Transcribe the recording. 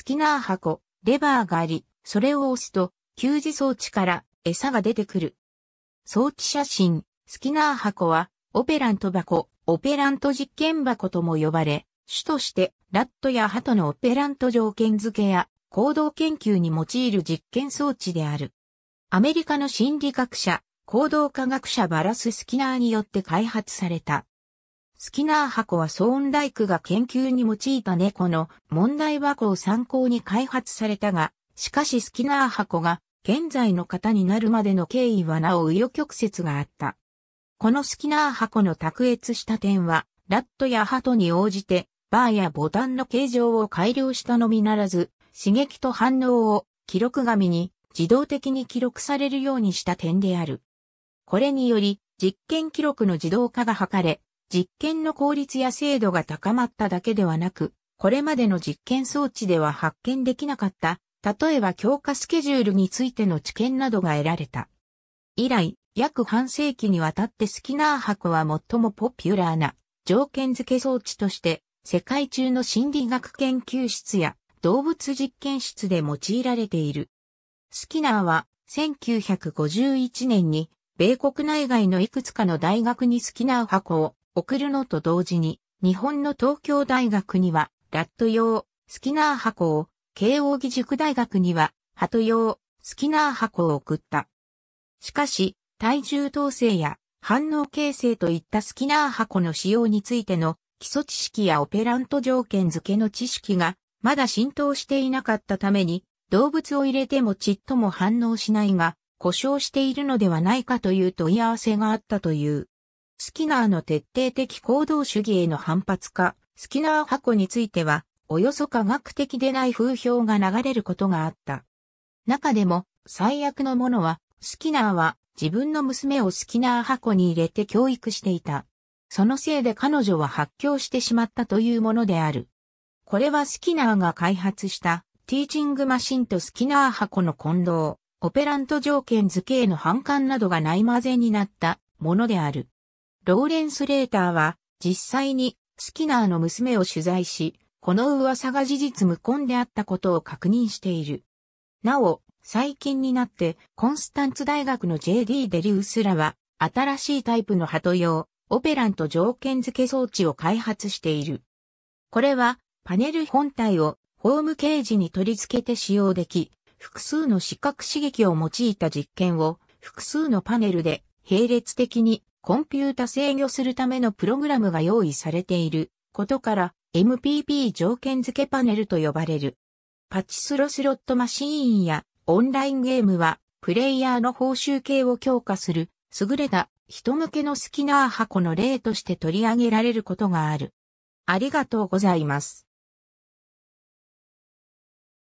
スキナー箱、レバーがあり、それを押すと、給餌装置から餌が出てくる。装置写真、スキナー箱は、オペラント箱、オペラント実験箱とも呼ばれ、主として、ラットやハトのオペラント条件付けや、行動研究に用いる実験装置である。アメリカの心理学者、行動科学者バラス・スキナーによって開発された。スキナー箱はソーンライクが研究に用いた猫の問題箱を参考に開発されたが、しかしスキナー箱が現在の型になるまでの経緯はなお紆余曲折があった。このスキナー箱の卓越した点は、ラットやハトに応じて、バーやボタンの形状を改良したのみならず、刺激と反応を記録紙に自動的に記録されるようにした点である。これにより、実験記録の自動化が図れ、実験の効率や精度が高まっただけではなく、これまでの実験装置では発見できなかった、例えば強化スケジュールについての知見などが得られた。以来、約半世紀にわたってスキナー箱は最もポピュラーな条件付け装置として世界中の心理学研究室や動物実験室で用いられている。スキナーは1951年に米国内外のいくつかの大学にスキナー箱を送るのと同時に、日本の東京大学には、ラット用、スキナー箱を、慶応義塾大学には、ハト用、スキナー箱を送った。しかし、体重統制や反応形成といったスキナー箱の使用についての基礎知識やオペラント条件付けの知識がまだ浸透していなかったために動物を入れてもちっとも反応しないが故障しているのではないかという問い合わせがあったという。スキナーの徹底的行動主義への反発か、スキナー箱については、およそ科学的でない風評が流れることがあった。中でも、最悪のものは、スキナーは自分の娘をスキナー箱に入れて教育していた。そのせいで彼女は発狂してしまったというものである。これはスキナーが開発したティーチングマシンとスキナー箱の混同、オペラント条件付けへの反感などがない混ぜになったものである。ローレンス・レーターは、実際にスキナーの娘を取材し、この噂が事実無根であったことを確認している。なお、最近になって、コンスタンツ大学の JD デリウスらは、新しいタイプの鳩用、オペラント条件付け装置を開発している。これは、パネル本体をホームケージに取り付けて使用でき、複数の視覚刺激を用いた実験を複数のパネルで並列的にコンピュータ制御するためのプログラムが用意されていることから MPP 条件付けパネルと呼ばれる。パチスロスロットマシーンやオンラインゲームはプレイヤーの報酬系を強化する優れた人向けのスキナー箱の例として取り上げられることがある。ありがとうございます。